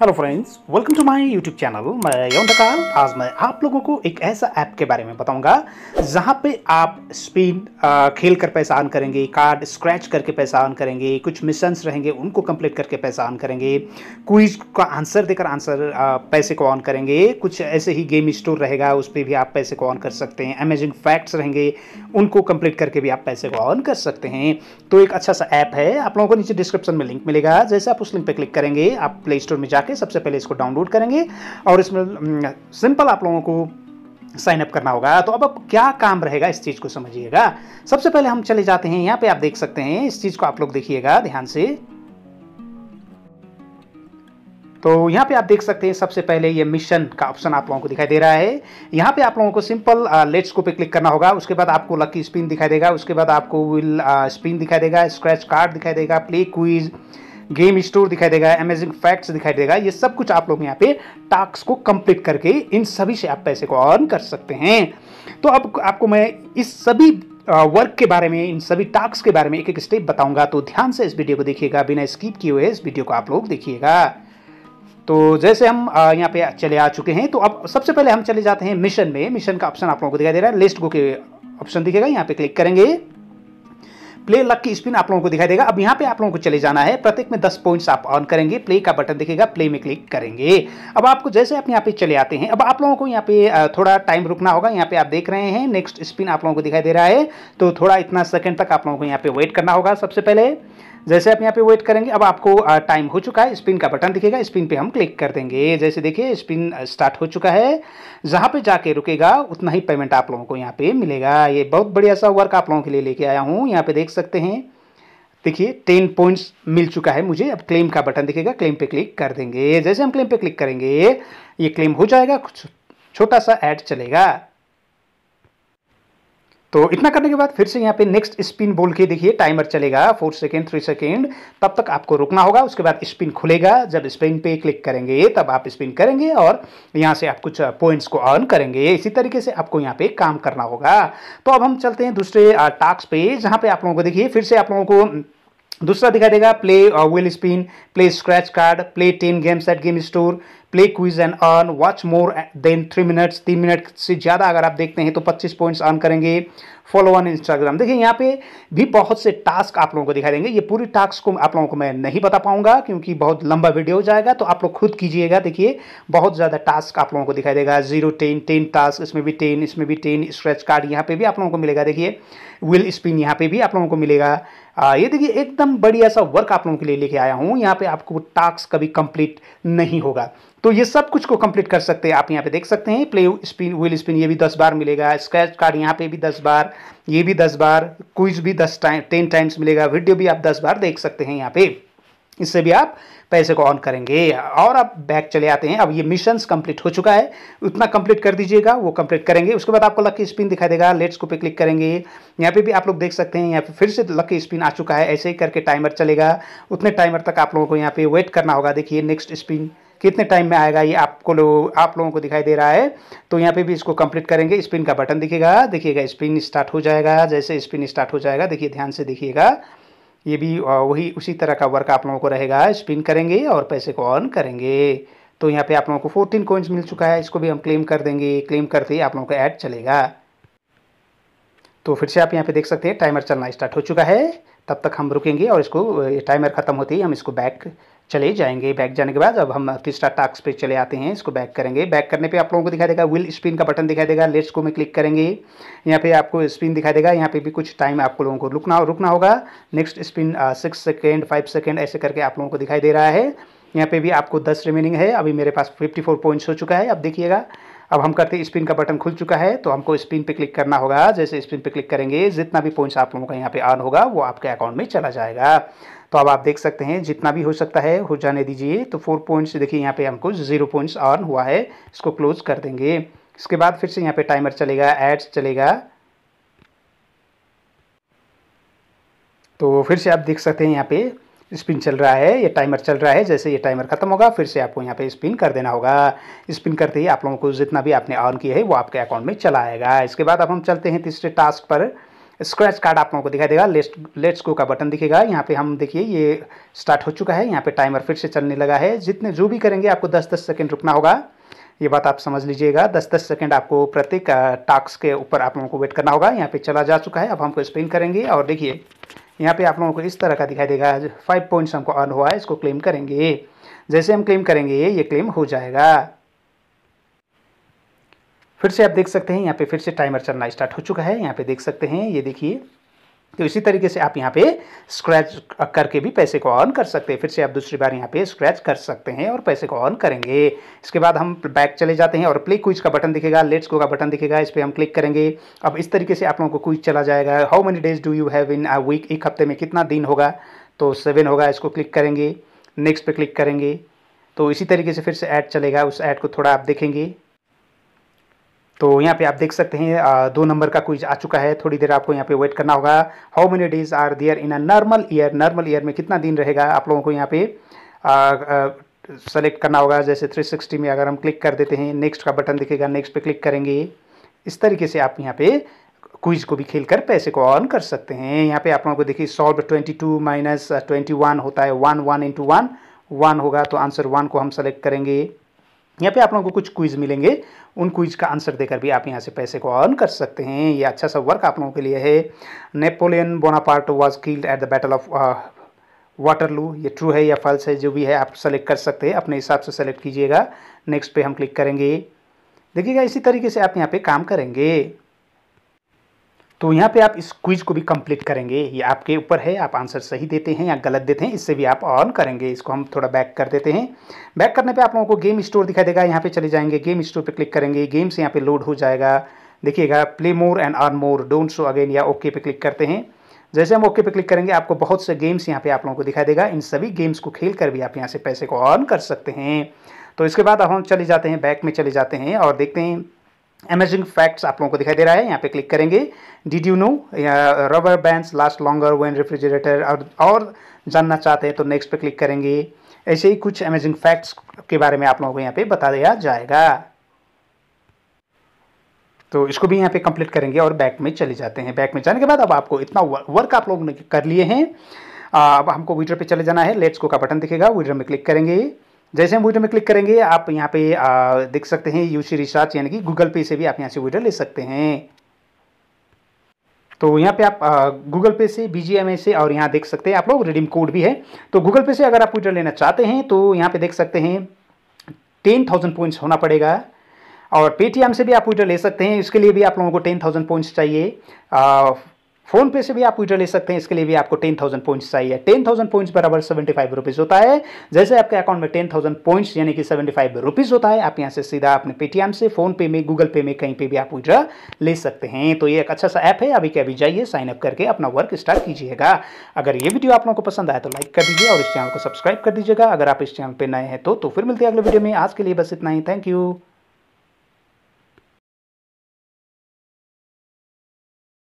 hello friends welcome to my YouTube channel मैं यौन ढकाल आज मैं आप लोगों को एक ऐसा ऐप के बारे में बताऊंगा जहां पे आप स्पिन खेल कर पैसा ऑन करेंगे कार्ड स्क्रैच करके पैसा ऑन करेंगे कुछ मिशंस रहेंगे उनको कंप्लीट करके पैसा ऑन करेंगे क्विज का आंसर देकर आंसर पैसे को ऑन करेंगे कुछ ऐसे ही गेम स्टोर रहेगा उस पर भी आप पैसे को ऑन कर सकते हैं अमेजिंग फैक्ट्स रहेंगे उनको कंप्लीट करके भी आप पैसे को ऑन कर सकते हैं तो एक अच्छा सा ऐप है आप लोगों को नीचे डिस्क्रिप्शन में लिंक मिलेगा जैसे आप उस लिंक पर क्लिक करेंगे आप प्ले स्टोर में जाकर जाके सबसे पहले इसको डाउनलोड करेंगे और इसमें सिंपल आप लोगों को साइन अप करना होगा तो अब अब क्या काम रहेगा इस चीज़ को समझिएगा सबसे पहले हम चले जाते हैं यहाँ पे आप देख सकते हैं इस चीज़ को आप लोग देखिएगा ध्यान से तो यहाँ पे आप देख सकते हैं सबसे पहले ये मिशन का ऑप्शन आप लोगों को दिखाई दे रहा है यहाँ पे आप लोगों को सिंपल लेट्स को पे क्लिक करना होगा उसके बाद आपको लकी स्पिन दिखाई देगा उसके बाद आपको विल स्पिन दिखाई देगा स्क्रैच कार्ड दिखाई देगा प्ले क्विज़ गेम स्टोर दिखाई देगा अमेजिंग फैक्ट्स दिखाई देगा ये सब कुछ आप लोग यहाँ पे टास्क को कंप्लीट करके इन सभी से आप पैसे को अर्न कर सकते हैं तो अब आप, आपको मैं इस सभी वर्क के बारे में इन सभी टास्क के बारे में एक एक स्टेप बताऊंगा तो ध्यान से इस वीडियो को देखिएगा बिना स्किप किए हुए इस वीडियो को आप लोग देखिएगा तो जैसे हम यहाँ पे चले आ चुके हैं तो अब सबसे पहले हम चले जाते हैं मिशन में मिशन का ऑप्शन आप लोगों को दिखाई दे रहा है लिस्ट को के ऑप्शन दिखेगा यहाँ पे क्लिक करेंगे प्ले लक की स्पिन आप लोगों को दिखाई देगा अब यहाँ पे आप लोगों को चले जाना है प्रत्येक में दस पॉइंट्स आप ऑन करेंगे प्ले का बटन दिखेगा प्ले में क्लिक करेंगे अब आपको जैसे आप यहाँ पे चले आते हैं अब आप लोगों को यहाँ पे थोड़ा टाइम रुकना होगा यहाँ पे आप देख रहे हैं नेक्स्ट स्पिन आप लोगों को दिखाई दे रहा है तो थोड़ा इतना सेकेंड तक आप लोगों को यहाँ पे वेट करना होगा सबसे पहले जैसे आप यहाँ पे वेट करेंगे अब आपको टाइम हो चुका है स्पिन का बटन दिखेगा स्पिन पे हम क्लिक कर देंगे जैसे देखिए स्पिन स्टार्ट हो चुका है जहाँ पे जाके रुकेगा उतना ही पेमेंट आप लोगों को यहाँ पे मिलेगा ये बहुत बढ़िया सा वर्क आप लोगों के लिए लेके आया हूँ यहाँ पे देख सकते हैं देखिए टेन पॉइंट्स मिल चुका है मुझे अब क्लेम का बटन दिखेगा क्लेम पे क्लिक कर देंगे जैसे हम क्लेम पे क्लिक करेंगे ये क्लेम हो जाएगा कुछ छोटा सा ऐड चलेगा तो इतना करने के बाद फिर से यहाँ पे नेक्स्ट स्पिन बोल के देखिए टाइमर चलेगा फोर सेकेंड थ्री सेकेंड तब तक आपको रुकना होगा उसके बाद स्पिन खुलेगा जब स्पिन पे क्लिक करेंगे तब आप स्पिन करेंगे और यहाँ से आप कुछ पॉइंट्स uh, को अर्न करेंगे इसी तरीके से आपको यहाँ पे काम करना होगा तो अब हम चलते हैं दूसरे टास्क uh, पे जहाँ पे आप लोगों को देखिए फिर से आप लोगों को हम्म, दूसरा दिखा देगा play wheel spin play scratch card play ten games at game store play quiz and earn watch more than three minutes तीन मिनट से ज़्यादा अगर आप देखते हैं तो पच्चीस पॉइंट्स अर्न करेंगे फॉलो ऑन इंस्टाग्राम देखिए यहाँ पे भी बहुत से टास्क आप लोगों को दिखाई देंगे ये पूरी टास्क को आप लोगों को मैं नहीं बता पाऊंगा क्योंकि बहुत लंबा वीडियो हो जाएगा तो आप लोग खुद कीजिएगा देखिए बहुत ज़्यादा टास्क आप लोगों को दिखाई देगा जीरो टेन टेन टास्क इसमें भी टेन इसमें भी टेन स्क्रैच कार्ड यहाँ पे भी आप लोगों को मिलेगा देखिए व्हील स्पिन यहाँ पे भी आप लोगों को मिलेगा आ, ये देखिए एकदम बढ़िया सा वर्क आप लोगों के लिए लेके आया हूँ यहाँ पे आपको टास्क कभी कंप्लीट नहीं होगा तो ये सब कुछ को कंप्लीट कर सकते हैं आप यहाँ पे देख सकते हैं प्ले स्पिन व्हील स्पिन ये भी दस बार मिलेगा स्क्रैच कार्ड यहाँ पे भी दस बार ये भी दस बार क्विज भी दस टाइम टेन टाइम्स मिलेगा वीडियो भी आप दस बार देख सकते हैं यहाँ पे इससे भी आप पैसे को ऑन करेंगे और आप बैक चले आते हैं अब ये मिशंस कंप्लीट हो चुका है उतना कंप्लीट कर दीजिएगा वो कंप्लीट करेंगे उसके बाद आपको लकी स्पिन दिखाई देगा लेट्स को पे क्लिक करेंगे यहाँ पे भी आप लोग देख सकते हैं यहाँ पे फिर से लकी स्पिन आ चुका है ऐसे ही करके टाइमर चलेगा उतने टाइमर तक आप लोगों को यहाँ पे वेट करना होगा देखिए नेक्स्ट स्पिन कितने टाइम में आएगा ये आपको लो, आप लोगों को दिखाई दे रहा है तो यहाँ पे भी इसको कंप्लीट करेंगे स्पिन का बटन दिखेगा देखिएगा स्पिन स्टार्ट हो जाएगा जैसे स्पिन स्टार्ट हो जाएगा देखिए ध्यान से देखिएगा ये भी वही उसी तरह का वर्क आप लोगों को रहेगा स्पिन करेंगे और पैसे को ऑन करेंगे तो यहाँ पे आप लोगों को फोर्टीन कोइंस मिल चुका है इसको भी हम क्लेम कर देंगे क्लेम करते ही आप लोगों का ऐड चलेगा तो फिर से आप यहाँ पे देख सकते हैं टाइमर चलना स्टार्ट हो चुका है तब तक हम रुकेंगे और इसको टाइमर ख़त्म होते ही हम इसको बैक चले जाएंगे बैक जाने के बाद अब हम तीसरा टास्क पे चले आते हैं इसको बैक करेंगे बैक करने पे आप लोगों को दिखाई देगा व्हील स्पिन का बटन दिखाई देगा लेट्स को में क्लिक करेंगे यहाँ पे आपको स्पिन दिखाई देगा यहाँ पे भी कुछ टाइम आपको लोगों को रुकना रुकना होगा next spin six second five second ऐसे करके आप लोगों को दिखाई दे रहा है यहाँ पे भी आपको दस रिमेनिंग है अभी मेरे पास फिफ्टी फोर पॉइंट्स हो चुका है अब देखिएगा अब हम करते स्पिन का बटन खुल चुका है तो हमको स्पिन पे क्लिक करना होगा जैसे स्पिन पे क्लिक करेंगे जितना भी पॉइंट्स आप लोगों का यहाँ पे ऑन होगा वो आपके अकाउंट में चला जाएगा तो अब आप देख सकते हैं जितना भी हो सकता है हो जाने दीजिए तो फोर पॉइंट्स देखिए यहाँ पे हमको जीरो पॉइंट्स अर्न हुआ है इसको क्लोज कर देंगे इसके बाद फिर से यहाँ पे टाइमर चलेगा एड्स चलेगा तो फिर से आप देख सकते हैं यहाँ पे स्पिन चल रहा है ये टाइमर चल रहा है जैसे ये टाइमर खत्म होगा फिर से आपको यहाँ पे स्पिन कर देना होगा स्पिन करते ही आप लोगों को जितना भी आपने ऑन किया है वो आपके अकाउंट में चला आएगा इसके बाद अब हम चलते हैं तीसरे टास्क पर स्क्रैच कार्ड आप लोगों को दिखाई देगा लेट्स लेट्स गो का बटन दिखेगा यहाँ पे हम देखिए ये स्टार्ट हो चुका है यहाँ पे टाइमर फिर से चलने लगा है जितने जो भी करेंगे आपको 10-10 सेकंड रुकना होगा ये बात आप समझ लीजिएगा 10-10 सेकंड आपको प्रत्येक टास्क के ऊपर आप लोगों को वेट करना होगा यहाँ पे चला जा चुका है अब हमको स्पिन करेंगे और देखिए यहाँ पे आप लोगों को इस तरह का दिखाई देगा फाइव पॉइंट्स हमको अर्न हुआ है इसको क्लेम करेंगे जैसे हम क्लेम करेंगे ये क्लेम हो जाएगा फिर से आप देख सकते हैं यहाँ पे फिर से टाइमर चलना स्टार्ट हो चुका है यहाँ पे देख सकते हैं ये देखिए तो इसी तरीके से आप यहाँ पे स्क्रैच करके भी पैसे को ऑन कर सकते हैं फिर से आप दूसरी बार यहाँ पे स्क्रैच कर सकते हैं और पैसे को ऑन करेंगे इसके बाद हम बैक चले जाते हैं और प्ले क्विज का बटन दिखेगा लेट्स गो का बटन दिखेगा इस पर हम क्लिक करेंगे अब इस तरीके से आप लोगों को क्विज चला जाएगा how many days do you have in a week एक हफ्ते में कितना दिन होगा तो सेवन होगा इसको क्लिक करेंगे नेक्स्ट पर क्लिक करेंगे तो इसी तरीके से फिर से ऐड चलेगा उस ऐड को थोड़ा आप देखेंगे तो यहाँ पे आप देख सकते हैं आ, दो नंबर का क्विज आ चुका है थोड़ी देर आपको यहाँ पे वेट करना होगा how many days are there in a normal year normal year में कितना दिन रहेगा आप लोगों को यहाँ पे सेलेक्ट करना होगा जैसे 360 में अगर हम क्लिक कर देते हैं नेक्स्ट का बटन दिखेगा नेक्स्ट पे क्लिक करेंगे इस तरीके से आप यहाँ पे क्विज को भी खेल कर पैसे को ऑन कर सकते हैं यहाँ पे आप लोगों को देखिए solve twenty two minus twenty one होता है one one into one one होगा तो आंसर वन को हम सेलेक्ट करेंगे यहाँ पे आप लोगों को कुछ क्विज मिलेंगे उन क्विज का आंसर देकर भी आप यहाँ से पैसे को अर्न कर सकते हैं ये अच्छा सा वर्क आप लोगों के लिए है Napoleon Bonaparte was killed at the battle of Waterloo ये ट्रू है या फॉल्स है जो भी है आप सेलेक्ट कर सकते हैं अपने हिसाब से सेलेक्ट कीजिएगा नेक्स्ट पे हम क्लिक करेंगे देखिएगा इसी तरीके से आप यहाँ पर काम करेंगे तो यहाँ पे आप इस क्विज को भी कंप्लीट करेंगे ये आपके ऊपर है आप आंसर सही देते हैं या गलत देते हैं इससे भी आप ऑन करेंगे इसको हम थोड़ा बैक कर देते हैं बैक करने पे आप लोगों को गेम स्टोर दिखाई देगा यहाँ पे चले जाएंगे गेम स्टोर पे क्लिक करेंगे गेम से यहाँ पे लोड हो जाएगा देखिएगा play more and earn more don't show again या ओके पे क्लिक करते हैं जैसे हम ओके पे क्लिक करेंगे आपको बहुत से गेम्स यहाँ पे आप लोगों को दिखाई देगा इन सभी गेम्स को खेल कर भी आप यहाँ से पैसे को ऑन कर सकते हैं तो इसके बाद अब हम चले जाते हैं बैक में चले जाते हैं और देखते हैं अमेजिंग फैक्ट्स आप लोगों को दिखाई दे रहा है यहाँ पे क्लिक करेंगे did you know rubber band last longer when refrigerator और और जानना चाहते हैं तो नेक्स्ट पे क्लिक करेंगे ऐसे ही कुछ अमेजिंग फैक्ट्स के बारे में आप लोगों को यहाँ पे बता दिया जाएगा तो इसको भी यहाँ पे कंप्लीट करेंगे और बैक में चले जाते हैं बैक में जाने के बाद अब आपको इतना वर्क आप लोगों ने कर लिए हैं अब हमको विड्रो पे चले जाना है लेट्स को का बटन दिखेगा विड्रो में क्लिक करेंगे जैसे हम वीडियो में क्लिक करेंगे आप यहाँ पे आ, देख सकते हैं यूसी रिचार्ज यानी कि गूगल पे से भी आप यहाँ से वीडियो ले सकते हैं तो यहाँ पे आप गूगल पे से बी से और यहाँ देख सकते हैं आप लोग रिडीम कोड भी है तो गूगल पे से अगर आप विड्रो लेना चाहते हैं तो यहाँ पे देख सकते हैं टेन थाउजेंड पॉइंट्स होना पड़ेगा और पेटीएम से भी आप विड्रो ले सकते हैं इसके लिए भी आप लोगों को टेन थाउजेंड पॉइंट्स चाहिए फोन पे से भी आप विड्रॉ ले सकते हैं इसके लिए भी आपको टेन थाउजेंड पॉइंट्स चाहिए टेन थाउजेंड पॉइंट्स बराबर सेवेंटी फाइव रुपीज़ होता है जैसे आपके अकाउंट में टेन थाउजेंड पॉइंट्स यानी कि सेवेंटी फाइव रुपीज़ होता है आप यहाँ से सीधा अपने पेटीएम से फोन पे में गूगल पे में कहीं पे भी आप विड्रॉ ले सकते हैं तो ये एक अच्छा सा ऐप है अभी के अभी जाइए साइन अप करके अपना वर्क स्टार्ट कीजिएगा अगर ये वीडियो आप लोगों को पसंद आया तो लाइक कर दीजिए और इस चैनल को सब्सक्राइब कर दीजिएगा अगर आप इस चैनल पर नए हैं तो, तो फिर मिलते हैं अगले वीडियो में आज के लिए बस इतना ही थैंक यू